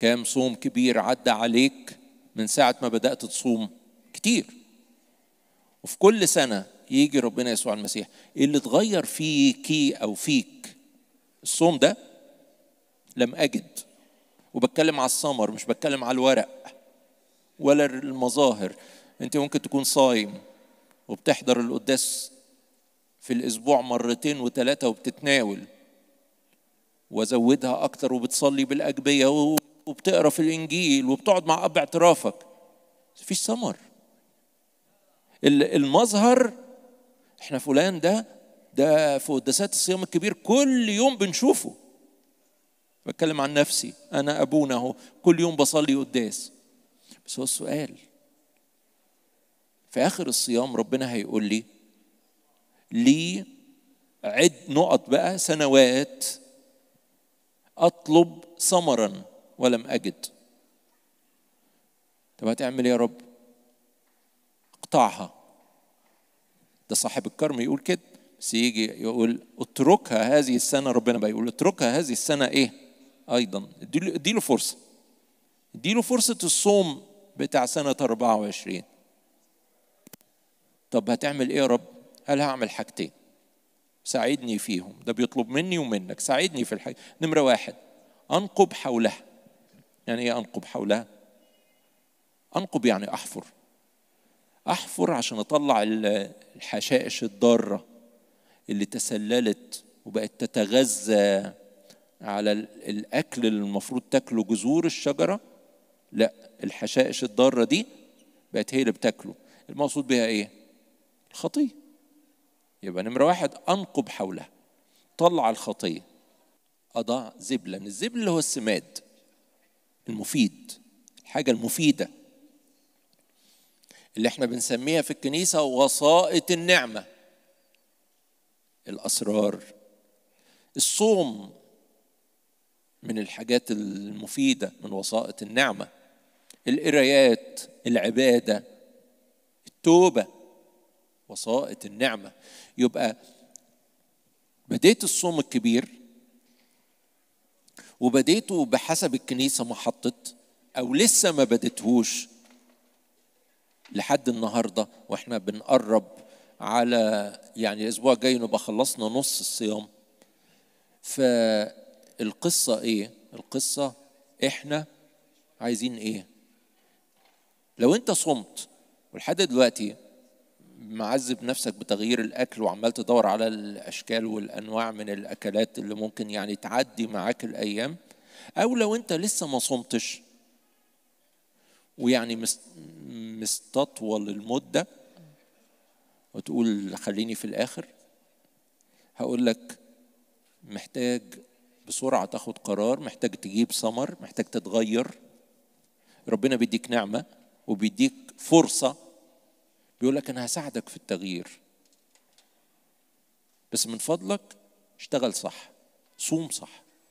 كام صوم كبير عدى عليك من ساعة ما بدأت تصوم كتير وفي كل سنة يجي ربنا يسوع المسيح اللي اتغير فيكي أو فيك الصوم ده لم أجد وبتكلم على السمر مش بتكلم على الورق ولا المظاهر انت ممكن تكون صايم وبتحضر القداس في الاسبوع مرتين وثلاثه وبتتناول وازودها اكتر وبتصلي بالاجبيه وبتقرا في الانجيل وبتقعد مع اب اعترافك مفيش ثمر المظهر احنا فلان ده ده في قداسات الصيام الكبير كل يوم بنشوفه بتكلم عن نفسي انا ابونا اهو كل يوم بصلي قداس بس هو السؤال في اخر الصيام ربنا هيقول لي لي عد نقط بقى سنوات اطلب ثمرا ولم أجد طب هتعمل إيه يا رب اقطعها ده صاحب الكرم يقول كده بس يجي يقول اتركها هذه السنه ربنا بقى يقول اتركها هذه السنه ايه ايضا اديله فرصه اديله فرصه الصوم بتاع سنه 24 طب هتعمل ايه يا رب قال هعمل حاجتين ساعدني فيهم ده بيطلب مني ومنك ساعدني في الحاجة نمرة واحد أنقب حولها يعني ايه انقب حولها انقب يعني احفر احفر عشان اطلع الحشائش الضاره اللي تسللت وبقت تتغذى على الاكل اللي المفروض تاكله جذور الشجره لا الحشائش الضاره دي بقت هي اللي بتاكله المقصود بها ايه الخطيه يبقى نمره واحد انقب حولها طلع الخطيه اضع من الزبل اللي هو السماد المفيد الحاجة المفيدة اللي احنا بنسميها في الكنيسة وسائط النعمة الأسرار الصوم من الحاجات المفيدة من وسائط النعمة القرايات العبادة التوبة وسائط النعمة يبقى بديت الصوم الكبير وبديته بحسب الكنيسه ما حطت او لسه ما بدتهوش لحد النهارده واحنا بنقرب على يعني الاسبوع الجاي نبقى خلصنا نص الصيام فالقصه ايه القصه احنا عايزين ايه لو انت صمت ولحد دلوقتي معذب نفسك بتغيير الاكل وعمال تدور على الاشكال والانواع من الاكلات اللي ممكن يعني تعدي معاك الايام او لو انت لسه ما صمتش ويعني مستطول المده وتقول خليني في الاخر هقول لك محتاج بسرعه تاخد قرار محتاج تجيب سمر محتاج تتغير ربنا بيديك نعمه وبيديك فرصه بيقول لك أنا هساعدك في التغيير بس من فضلك اشتغل صح صوم صح